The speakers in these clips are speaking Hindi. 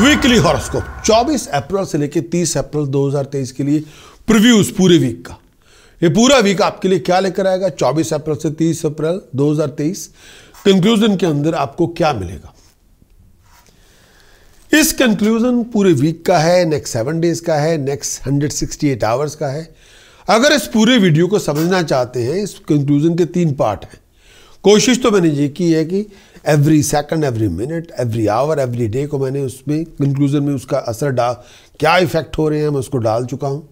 वीकली हॉरोस्कोप 24 अप्रैल से लेकर 30 अप्रैल 2023 के लिए प्रीव्यूज पूरे वीक का ये पूरा वीक आपके लिए क्या लेकर आएगा 24 अप्रैल से 30 अप्रैल 2023 कंक्लूजन के अंदर आपको क्या मिलेगा इस कंक्लूजन पूरे वीक का है नेक्स्ट सेवन डेज का है नेक्स्ट 168 आवर्स का है अगर इस पूरे वीडियो को समझना चाहते हैं इस कंक्लूजन के तीन पार्ट हैं कोशिश तो मैंने ये की है कि every second every minute every hour every day को मैंने उसमें कंक्लूजन में उसका असर डाल क्या इफेक्ट हो रहे हैं मैं उसको डाल चुका हूँ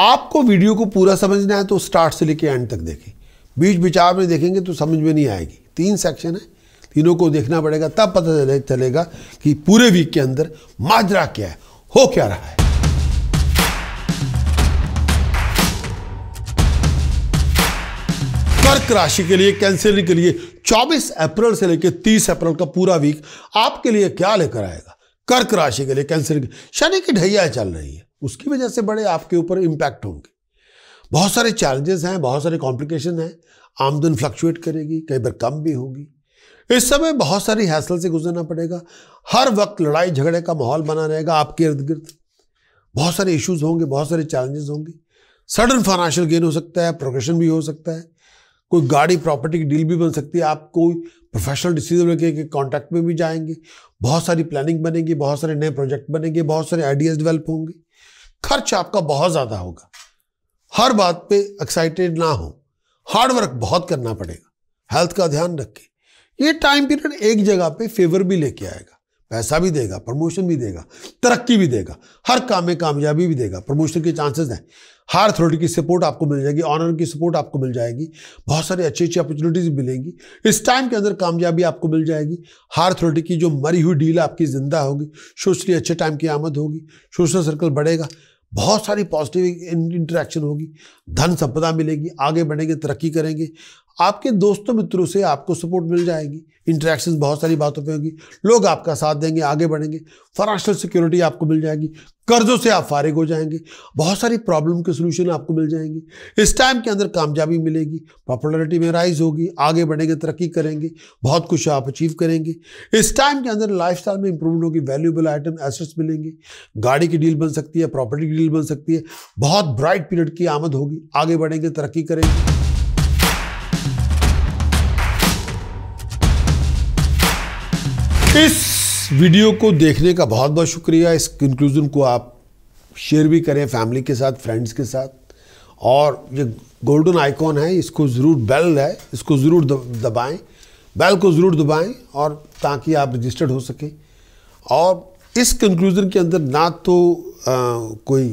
आपको वीडियो को पूरा समझना है तो स्टार्ट से लेके एंड तक देखें बीच विचार में देखेंगे तो समझ में नहीं आएगी तीन सेक्शन है तीनों को देखना पड़ेगा तब पता चले चलेगा कि पूरे वीक के अंदर माजरा क्या है हो क्या रहा है कर्क राशि के लिए कैंसिल के लिए 24 अप्रैल से लेकर 30 अप्रैल का पूरा वीक आपके लिए क्या लेकर आएगा कर्क राशि के लिए कैंसर शनि की ढैया चल रही है उसकी वजह से बड़े आपके ऊपर इम्पैक्ट होंगे बहुत सारे चैलेंजेस हैं बहुत सारे कॉम्प्लिकेशन हैं आमदन फ्लक्चुएट करेगी कई बार कम भी होगी इस समय बहुत सारी हैसल से गुजरना पड़ेगा हर वक्त लड़ाई झगड़े का माहौल बना रहेगा आपके इर्द गिर्द बहुत सारे इश्यूज होंगे बहुत सारे चैलेंजेस होंगे सडन फाइनेंशियल गेन हो सकता है प्रोग्रेशन भी हो सकता है कोई गाड़ी प्रॉपर्टी की डील भी बन सकती है आप कोई प्रोफेशनल डिसीजन लेके के कॉन्टैक्ट में भी जाएंगे बहुत सारी प्लानिंग बनेगी बहुत सारे नए प्रोजेक्ट बनेंगे बहुत सारे आइडियाज डेवलप होंगे खर्च आपका बहुत ज़्यादा होगा हर बात पे एक्साइटेड ना हो हार्डवर्क बहुत करना पड़ेगा हेल्थ का ध्यान रखें ये टाइम पीरियड एक जगह पे फेवर भी लेके आएगा पैसा भी देगा प्रमोशन भी देगा तरक्की भी देगा हर काम में कामयाबी भी देगा प्रमोशन के चांसेस हैं हायर अथॉरिटी की सपोर्ट आपको मिल जाएगी ऑनर की सपोर्ट आपको मिल जाएगी बहुत सारी अच्छी अच्छी अपॉर्चुनिटीज मिलेंगी इस टाइम के अंदर कामयाबी आपको मिल जाएगी हायर अथॉरिटी की जो मरी हुई डील आपकी जिंदा होगी सोशली अच्छे टाइम की आमद होगी सोशल सर्कल बढ़ेगा बहुत सारी पॉजिटिव इंटरेक्शन होगी धन संपदा मिलेगी आगे बढ़ेंगे तरक्की करेंगे आपके दोस्तों मित्रों से आपको सपोर्ट मिल जाएगी इंटरेक्शन बहुत सारी बातों पर होगी लोग आपका साथ देंगे आगे बढ़ेंगे फाइनेंशियल सिक्योरिटी आपको मिल जाएगी कर्जों से आप फारिग हो जाएंगे बहुत सारी प्रॉब्लम के सोल्यूशन आपको मिल जाएंगे इस टाइम के अंदर कामयाबी मिलेगी पॉपुलरिटी में राइज होगी आगे बढ़ेंगे तरक्की करेंगे बहुत कुछ आप अचीव करेंगे इस टाइम के अंदर लाइफ में इंप्रूवमेंट होगी वैल्यूबल आइटम एसेट्स मिलेंगे गाड़ी की डील बन सकती है प्रॉपर्टी की डील बन सकती है बहुत ब्राइट पीरियड की आमद होगी आगे बढ़ेंगे तरक्की करेंगे इस वीडियो को देखने का बहुत बहुत शुक्रिया इस कंक्लूज़न को आप शेयर भी करें फैमिली के साथ फ्रेंड्स के साथ और ये गोल्डन आइकॉन है इसको ज़रूर बेल है इसको ज़रूर दबाएं बेल को ज़रूर दबाएं और ताकि आप रजिस्टर्ड हो सकें और इस कंक्लूज़न के अंदर ना तो आ, कोई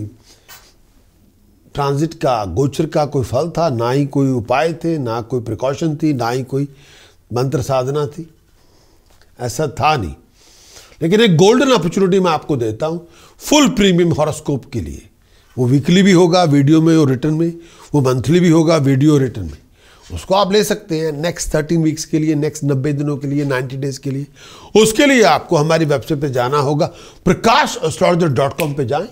ट्रांजिट का गोचर का कोई फल था ना ही कोई उपाय थे ना कोई प्रिकॉशन थी ना ही कोई मंत्र साधना थी ऐसा था नहीं लेकिन एक गोल्डन अपॉर्चुनिटी मैं आपको देता हूँ फुल प्रीमियम हॉरोस्कोप के लिए वो वीकली भी होगा वीडियो में और रिटर्न में वो मंथली भी होगा वीडियो रिटर्न में उसको आप ले सकते हैं नेक्स्ट थर्टीन वीक्स के लिए नेक्स्ट नब्बे दिनों के लिए नाइन्टी डेज के लिए उसके लिए आपको हमारी वेबसाइट पर जाना होगा प्रकाश एस्ट्रोलॉजर डॉट कॉम पर जाएँ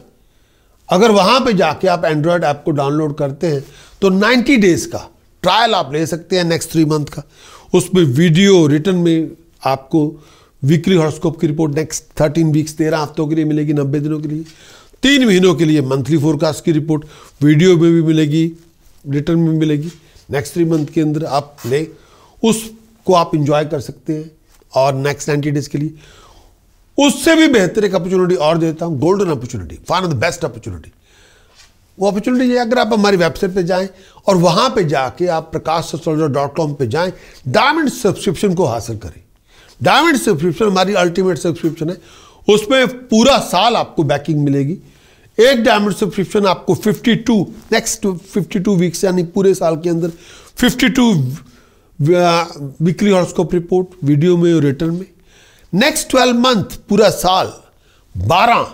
अगर वहाँ पर जाके आप एंड्रॉयड ऐप को डाउनलोड करते हैं तो नाइन्टी डेज़ का ट्रायल आप ले सकते हैं नेक्स्ट थ्री मंथ का उसमें वीडियो रिटर्न में आपको वीकली हॉरोस्कोप की रिपोर्ट नेक्स्ट थर्टीन वीक्स तेरह हफ्तों के लिए मिलेगी नब्बे दिनों के लिए तीन महीनों के लिए मंथली फोरकास्ट की रिपोर्ट वीडियो में भी मिलेगी रिटर्न में मिलेगी नेक्स्ट थ्री मंथ के अंदर आप ले उसको आप इंजॉय कर सकते हैं और नेक्स्ट नाइन्टी डेज के लिए उससे भी बेहतर एक अपॉर्चुनिटी और देता हूँ golden opportunity one of the best opportunity वो अपॉर्चुनिटी है अगर आप हमारी वेबसाइट पे जाएं और वहां पे जाके आप प्रकाश डॉट कॉम पर जाए डायमंड सब्सक्रिप्शन को हासिल करें डायमंड सब्सक्रिप्शन हमारी अल्टीमेट सब्सक्रिप्शन है उसमें पूरा साल आपको बैकिंग मिलेगी एक डायमंड सब्सक्रिप्शन आपको 52 नेक्स्ट 52 वीक्स यानी पूरे साल के अंदर 52 वीकली हॉर्स्कोप रिपोर्ट वीडियो में और रिटर्न में नेक्स्ट 12 मंथ पूरा साल 12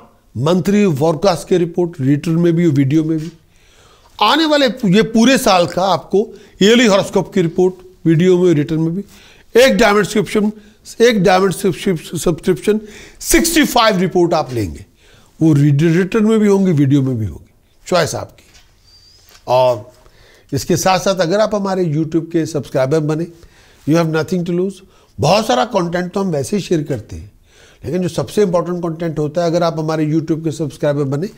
मंथली फॉरकास्ट के रिपोर्ट रिटर्न में भी और वीडियो में भी आने वाले ये पूरे साल का आपको ईयरली हॉर्स्कोप की रिपोर्ट वीडियो में रिटर्न में भी एक डायमंड सब्सक्रिप्शन एक डायमंड सब्सक्रिप्शन 65 रिपोर्ट आप लेंगे वो रिटर्न में भी होंगी वीडियो में भी होगी चॉइस आपकी और इसके साथ साथ अगर आप हमारे यूट्यूब के सब्सक्राइबर बने you have nothing to lose बहुत सारा कंटेंट तो हम वैसे ही शेयर करते हैं लेकिन जो सबसे इंपॉर्टेंट कंटेंट होता है अगर आप हमारे यूट्यूब के सब्सक्राइबर बने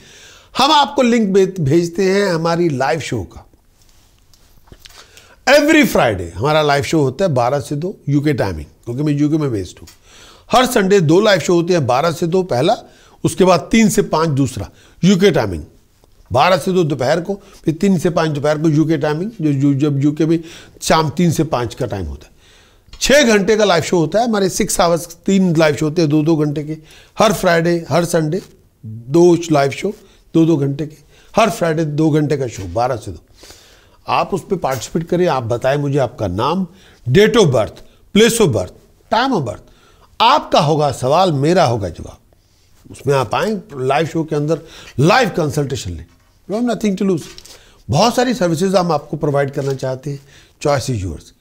हम आपको लिंक भेजते हैं हमारी लाइव शो का एवरी फ्राइडे हमारा लाइव शो होता है बारह से दो यूके टाइमिंग क्योंकि मैं यूके में बेस्ड हूँ हर संडे दो लाइव शो होते हैं बारह से दो पहला उसके बाद तीन से पाँच दूसरा यूके टाइमिंग बारह से दो दोपहर को फिर तीन से पाँच दोपहर को यूके टाइमिंग जो जब यूके में शाम तीन से पाँच का टाइम होता है छः घंटे का लाइव शो होता है हमारे सिक्स आवर्स तीन लाइव शो होते हैं दो दो घंटे के हर फ्राइडे हर संडे दो लाइव शो दो दो घंटे के हर फ्राइडे दो घंटे का शो बारह से दो आप उस पर पार्टिसिपेट करें आप बताएं मुझे आपका नाम date of birth place of birth time of birth आपका होगा सवाल मेरा होगा जवाब उसमें आप आएँ लाइव शो के अंदर लाइव कंसल्टेशन लें हैव नथिंग टू लूज बहुत सारी सर्विसेज हम आपको प्रोवाइड करना चाहते हैं चॉइस इज योर्स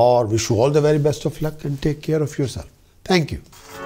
और wish you all the very best of luck and take care of yourself thank you